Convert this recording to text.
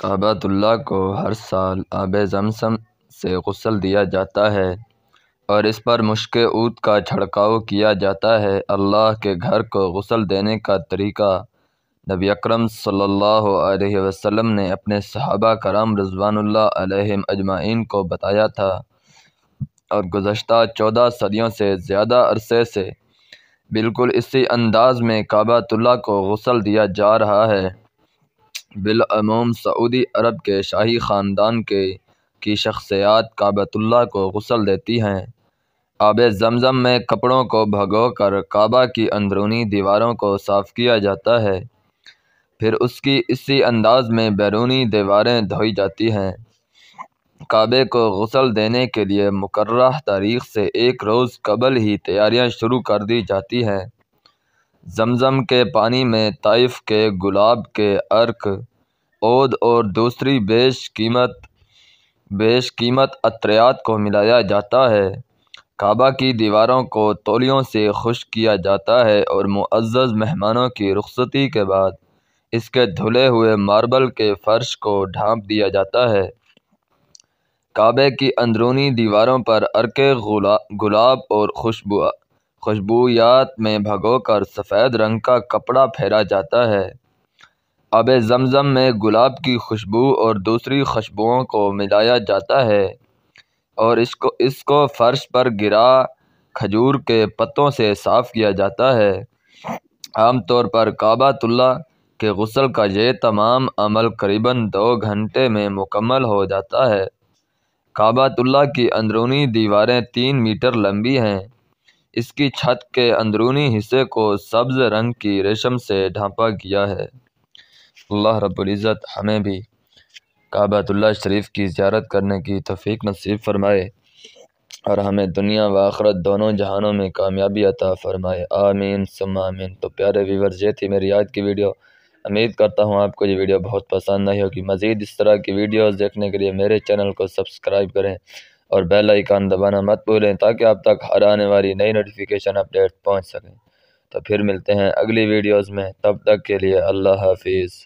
काबातुल्ला को हर साल आब जमसम से गसल दिया जाता है और इस पर मुश्क ऊद का छिड़काव किया जाता है अल्लाह के घर को गसल देने का तरीका नबी अक्रम सम ने अपने सहाबा कराम रजवानुल्लाह अजमाइन को बताया था और गुज्त चौदह सदियों से ज़्यादा अरसे से बिल्कुल इसी अंदाज में काबातुल्ला को गसल दिया जा रहा है बिलमूम सऊदी अरब के शाही ख़ानदान के की शख्सियात काबतुल्ला को गसल देती हैं आब जमज़म में कपड़ों को भगो कर काबा की अंदरूनी दीवारों को साफ़ किया जाता है फिर उसकी इसी अंदाज़ में बैरूनी दीवारें धोई जाती हैं काबे को गसल देने के लिए मुकर तारीख से एक रोज़ कबल ही तैयारियां शुरू कर दी जाती हैं जमज़म के पानी में ताइफ के गुलाब के अर्क ओद और दूसरी बेश कीमत बेश कीमत अत्रयात को मिलाया जाता है काबा की दीवारों को तोलियों से खुश किया जाता है और मुआज़ मेहमानों की रुखसती के बाद इसके धुले हुए मार्बल के फर्श को ढांप दिया जाता है काबे की अंदरूनी दीवारों पर अरके गुला, गुलाब और खुशबू खुशबूयात में भगोकर सफ़ेद रंग का कपड़ा फेरा जाता है आब जमज़म में गुलाब की खुशबू और दूसरी खुशबुओं को मिलाया जाता है और इसको इसको फ़र्श पर गिरा खजूर के पत्तों से साफ़ किया जाता है आमतौर पर काबातुल्ला के गसल का ये तमाम अमल करीबन दो घंटे में मुकम्मल हो जाता है काबातुल्ला की अंदरूनी दीवारें तीन मीटर लंबी हैं इसकी छत के अंदरूनी हिस्से को सब्ज़ रंग की रेशम से ढांपा गया है अल्लाह रबुल्ज़त हमें भी काबतुल्ला शरीफ की ज्यारत करने की तफीक नसीब फ़रमाए और हमें दुनिया व आखरत दोनों जहानों में कामयाबी अता फ़रमाए आमीन सम आमीन तो प्यारे व्यूवर्स ये थी मेरी आज की वीडियो उम्मीद करता हूँ आपको ये वीडियो बहुत पसंद आई होगी मज़ीद इस तरह की वीडियोज़ देखने के लिए मेरे चैनल को सब्सक्राइब करें और बेल आइकान दबाना मत भूलें ताकि आप तक हर आने वाली नई नोटिफिकेशन अपडेट पहुँच सकें तो फिर मिलते हैं अगली वीडियोज़ में तब तक के लिए अल्लाह हाफिज़